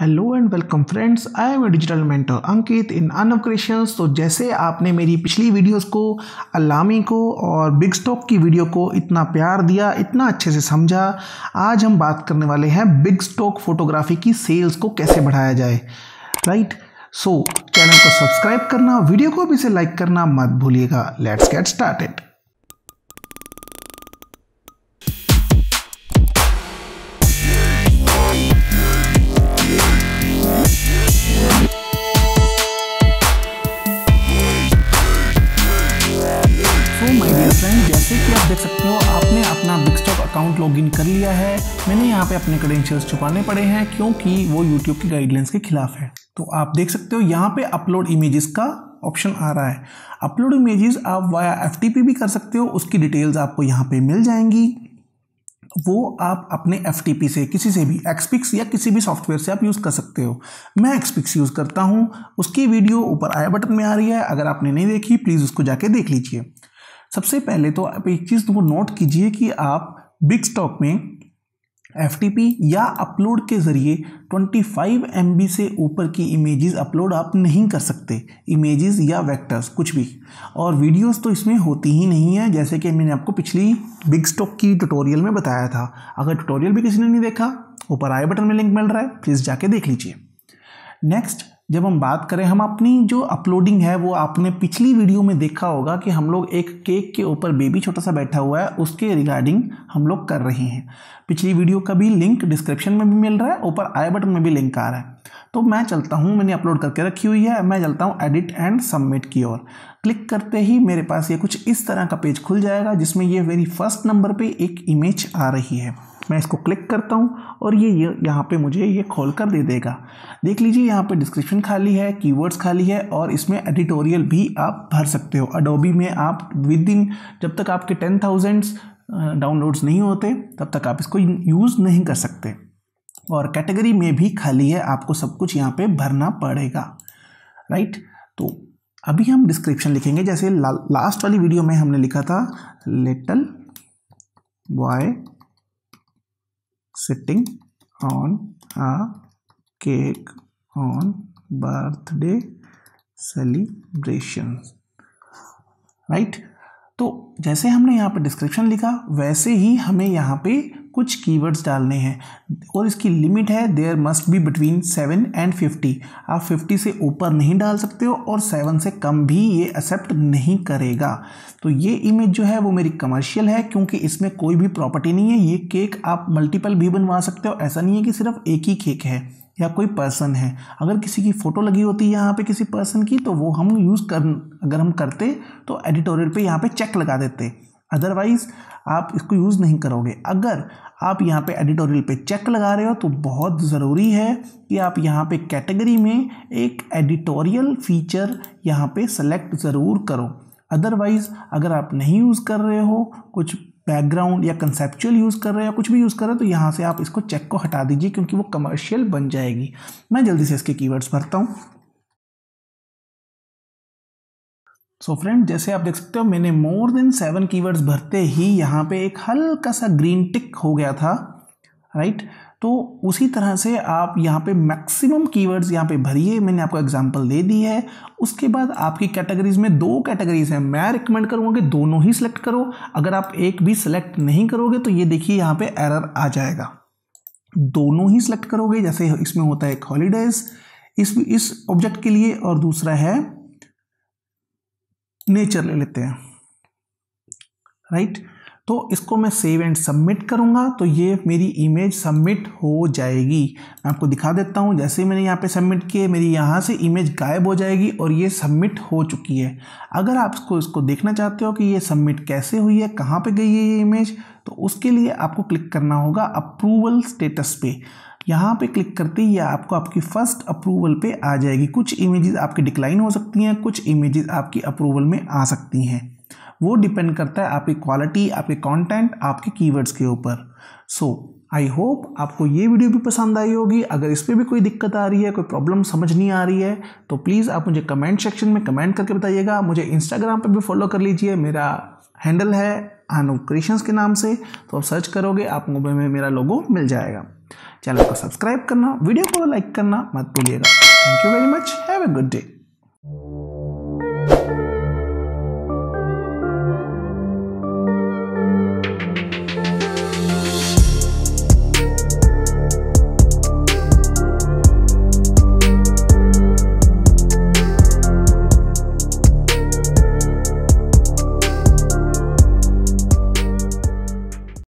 Hello and welcome friends I am a digital mentor Ankit in Anav creations तो जैसे आपने मेरी पिछली वीडियोस को अलामी को और बिग स्टॉक की वीडियो को इतना प्यार दिया इतना अच्छे से समझा आज हम बात करने वाले हैं बिग स्टॉक फोटोग्राफी की सेल्स को कैसे बढ़ाया जाए राइट सो so, चैनल को सब्सक्राइब करना वीडियो को भी से लाइक करना मत भूलिएगा let's get started account login कर लिया है मैंने यहाँ पे अपने क्रेडेंशियल्स छुपाने पड़े हैं क्योंकि वो यूट्यूब की गाइडलाइंस के खिलाफ है तो आप देख सकते हो यहाँ पे अपलोड इमेजेस का ऑप्शन आ रहा है अपलोड इमेजेस आप वाया एफ भी कर सकते हो उसकी डिटेल्स आपको यहाँ पे मिल जाएंगी वो आप अपने एफ से किसी से भी एक्सपिक्स या किसी भी सॉफ्टवेयर से आप यूज़ कर सकते हो मैं एक्सपिक्स यूज़ करता हूँ उसकी वीडियो ऊपर आया बटन में आ रही है अगर आपने नहीं देखी प्लीज़ उसको जाके देख लीजिए सबसे पहले तो आप एक चीज़ वो नोट कीजिए कि आप बिग स्टॉक में एफ या अपलोड के ज़रिए 25 एम से ऊपर की इमेजेस अपलोड आप नहीं कर सकते इमेजेस या वेक्टर्स कुछ भी और वीडियोस तो इसमें होती ही नहीं है जैसे कि मैंने आपको पिछली बिग स्टॉक की ट्यूटोरियल में बताया था अगर ट्यूटोरियल भी किसी ने नहीं देखा ऊपर आई बटन में लिंक मिल रहा है प्लीज़ जाके देख लीजिए नेक्स्ट जब हम बात करें हम अपनी जो अपलोडिंग है वो आपने पिछली वीडियो में देखा होगा कि हम लोग एक केक के ऊपर बेबी छोटा सा बैठा हुआ है उसके रिगार्डिंग हम लोग कर रहे हैं पिछली वीडियो का भी लिंक डिस्क्रिप्शन में भी मिल रहा है ऊपर आई बटन में भी लिंक आ रहा है तो मैं चलता हूँ मैंने अपलोड करके रखी हुई है मैं चलता हूँ एडिट एंड सबमिट की ओर क्लिक करते ही मेरे पास ये कुछ इस तरह का पेज खुल जाएगा जिसमें ये वेरी फर्स्ट नंबर पर एक इमेज आ रही है मैं इसको क्लिक करता हूँ और ये यह, यहाँ पे मुझे ये खोल कर दे देगा देख लीजिए यहाँ पे डिस्क्रिप्शन खाली है कीवर्ड्स खाली है और इसमें एडिटोरियल भी आप भर सकते हो अडोबी में आप विद इन जब तक आपके टेन थाउजेंड्स डाउनलोड्स नहीं होते तब तक आप इसको यूज़ नहीं कर सकते और कैटेगरी में भी खाली है आपको सब कुछ यहाँ पे भरना पड़ेगा राइट तो अभी हम डिस्क्रिप्शन लिखेंगे जैसे ला, लास्ट वाली वीडियो में हमने लिखा था little boy sitting on a cake on birthday celebration right? तो जैसे हमने यहाँ पे डिस्क्रिप्शन लिखा वैसे ही हमें यहाँ पे कुछ कीवर्ड्स डालने हैं और इसकी लिमिट है there must be between seven and fifty आप फिफ्टी से ऊपर नहीं डाल सकते हो और सेवन से कम भी ये एक्सेप्ट नहीं करेगा तो ये इमेज जो है वो मेरी कमर्शियल है क्योंकि इसमें कोई भी प्रॉपर्टी नहीं है ये केक आप मल्टीपल भी बनवा सकते हो ऐसा नहीं है कि सिर्फ एक ही केक है या कोई पर्सन है अगर किसी की फ़ोटो लगी होती है यहाँ पे किसी पर्सन की तो वो हम यूज़ कर अगर हम करते तो एडिटोरियल पे यहाँ पे चेक लगा देते अदरवाइज़ आप इसको यूज़ नहीं करोगे अगर आप यहाँ पे एडिटोरियल पे चेक लगा रहे हो तो बहुत ज़रूरी है कि आप यहाँ पे कैटेगरी में एक एडिटोरियल फीचर यहाँ पे सेलेक्ट ज़रूर करो अदरवाइज़ अगर आप नहीं यूज़ कर रहे हो कुछ बैकग्राउंड या कंसेप्चुअल यूज़ कर रहे हो या कुछ भी यूज़ कर रहे हो तो यहाँ से आप इसको चेक को हटा दीजिए क्योंकि वो कमर्शियल बन जाएगी मैं जल्दी से इसके कीवर्ड्स भरता हूँ सो so फ्रेंड जैसे आप देख सकते हो मैंने मोर देन सेवन कीवर्ड्स भरते ही यहाँ पे एक हल्का सा ग्रीन टिक हो गया था राइट right? तो उसी तरह से आप यहाँ पे मैक्सिमम कीवर्ड्स यहाँ पे भरिए मैंने आपको एग्जांपल दे दी है उसके बाद आपकी कैटेगरीज में दो कैटेगरीज हैं मैं रिकमेंड करूँगा कि दोनों ही सिलेक्ट करो अगर आप एक भी सिलेक्ट नहीं करोगे तो ये देखिए यहाँ पे एरर आ जाएगा दोनों ही सिलेक्ट करोगे जैसे इसमें होता है एक हॉलीडेज इस इस ऑब्जेक्ट के लिए और दूसरा है सिग्नेचर ले लेते हैं राइट तो इसको मैं सेव एंड सबमिट करूंगा तो ये मेरी इमेज सबमिट हो जाएगी मैं आपको दिखा देता हूं जैसे मैंने यहाँ पे सबमिट किए मेरी यहाँ से इमेज गायब हो जाएगी और ये सबमिट हो चुकी है अगर आप इसको इसको देखना चाहते हो कि ये सबमिट कैसे हुई है कहाँ पे गई है ये इमेज तो उसके लिए आपको क्लिक करना होगा अप्रूवल स्टेटस पे यहाँ पे क्लिक करते ही आपको आपकी फ़र्स्ट अप्रूवल पे आ जाएगी कुछ इमेजेस आपकी डिक्लाइन हो सकती हैं कुछ इमेजेस आपकी अप्रूवल में आ सकती हैं वो डिपेंड करता है आपकी क्वालिटी आपके कंटेंट आपके कीवर्ड्स के ऊपर सो आई होप आपको ये वीडियो भी पसंद आई होगी अगर इस पर भी कोई दिक्कत आ रही है कोई प्रॉब्लम समझ नहीं आ रही है तो प्लीज़ आप मुझे कमेंट सेक्शन में कमेंट करके बताइएगा मुझे इंस्टाग्राम पर भी फॉलो कर लीजिए मेरा हैंडल है अनुव क्रिएशंस के नाम से तो आप सर्च करोगे आपको मेरा लोगो मिल जाएगा चैनल को सब्सक्राइब करना वीडियो को लाइक करना मत भूलिएगा thank you very much have a good day